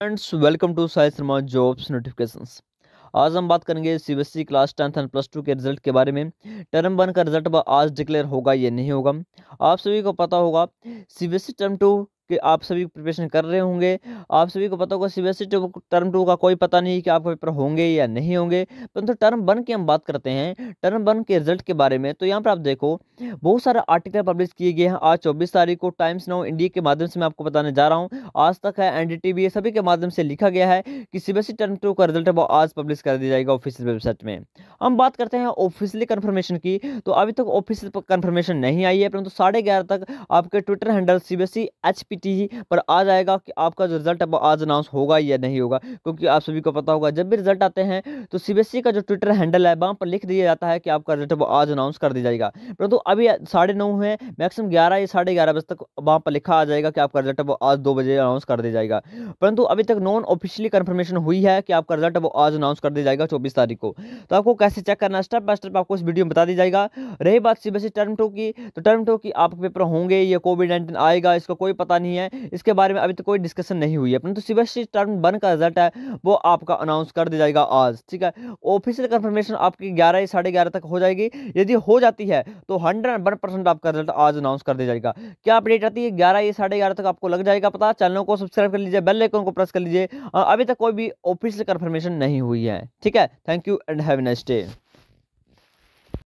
friends welcome to Sai Sharma jobs notifications आज हम बात करेंगे C class tenth and plus two के रिजल्ट के बारे में टर्म वन का रिजल्ट आज डिक्लेयर होगा या नहीं होगा आप सभी को पता होगा सी टर्म टू कि आप सभी प्रिपरेशन कर रहे होंगे आप सभी को पता होगा सी बी टर्म टू का कोई पता नहीं कि आपके पेपर होंगे या नहीं होंगे परंतु तो टर्म वन की हम बात करते हैं टर्म वन के रिजल्ट के बारे में तो यहाँ पर आप देखो बहुत सारे आर्टिकल पब्लिश किए गए हैं आज चौबीस तारीख को टाइम्स नाउ इंडिया के माध्यम से मैं आपको बताने जा रहा हूँ आज तक है एन सभी के माध्यम से लिखा गया है कि सी टर्म टू का रिजल्ट वो आज पब्लिश कर दिया जाएगा ऑफिशियल वेबसाइट में हम बात करते हैं ऑफिशियली कन्फर्मेशन की तो अभी तक ऑफिशियल कन्फर्मेशन नहीं आई है परंतु साढ़े ग्यारह तक आपके Twitter handle C B T पर आ जाएगा कि आपका जो रिज़ल्ट है वो आज अनाउंस होगा या नहीं होगा क्योंकि आप सभी को पता होगा जब भी रिज़ल्ट आते हैं तो सी e का जो ट्विटर हैंडल है वहाँ पर लिख दिया जाता है कि आपका रिज़ल्ट वो आज अनाउंस कर दिया जाएगा परंतु अभी साढ़े नौ है मैक्सिमम ग्यारह या साढ़े ग्यारह बजे तक वहाँ पर लिखा आ जाएगा कि आपका रिज़ल्ट वो आज दो बजे अनाउंस कर दिया जाएगा परंतु अभी तक नॉन ऑफिशियली कन्फर्मेशन हुई है कि आपका रिज़ल्ट वो आज अनाउंस कर दिया जाएगा चौबीस तारीख को तो आपको कैसे चेक करना स्टेप बाय स्टेप आपको इस वीडियो में बता दी जाएगा रही बात सी टर्म टू की तो टर्म टू की आपके पेपर होंगे या कोविड नाइन्टीन आएगा इसका कोई पता नहीं नहीं है इसके बारे में अभी तक तो कोई डिस्कशन नहीं हुई है परंतु सीबीएसई टर्म वन का रिजल्ट है वो आपका अनाउंस कर दिया जाएगा आज ठीक है ऑफिशियल कन्फर्मेशन आपकी ग्यारह या साढ़े ग्यारह तक हो जाएगी यदि हो जाती है तो हंड्रेड वन परसेंट आपका रिजल्ट आज अनाउंस कर दिया जाएगा क्या अपडेट आती है ग्यारह या साढ़े ग्यारह तक आपको लग जाएगा पता चैनलों को सब्सक्राइब कर लीजिए बेल आइकन को प्रेस कर लीजिए अभी तक कोई भी ऑफिशियल कन्फर्मेशन नहीं हुई है ठीक है thank you and have next day